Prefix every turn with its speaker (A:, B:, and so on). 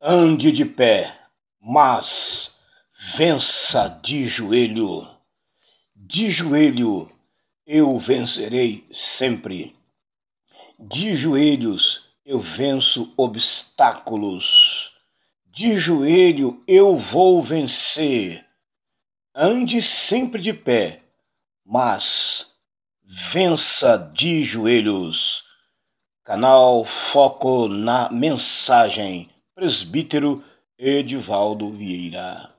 A: Ande de pé, mas vença de joelho. De joelho eu vencerei sempre. De joelhos eu venço obstáculos. De joelho eu vou vencer. Ande sempre de pé, mas vença de joelhos. Canal Foco na Mensagem presbítero Edivaldo Vieira.